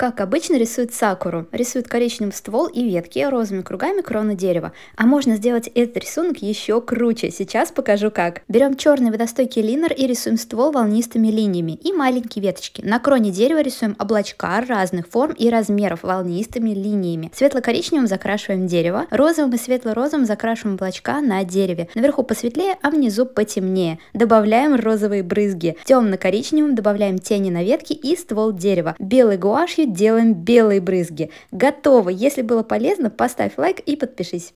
Как обычно рисуют сакуру. Рисуют коричневым ствол и ветки розовыми кругами кроны дерева. А можно сделать этот рисунок еще круче. Сейчас покажу как. Берем черный водостойкий линер и рисуем ствол волнистыми линиями и маленькие веточки. На кроне дерева рисуем облачка разных форм и размеров волнистыми линиями. Светло-коричневым закрашиваем дерево, розовым и светло-розовым закрашиваем облачка на дереве. Наверху посветлее, а внизу потемнее. Добавляем розовые брызги. Темно-коричневым добавляем тени на ветки и ствол дерева. Белой гуашью делаем белые брызги. Готово! Если было полезно, поставь лайк и подпишись.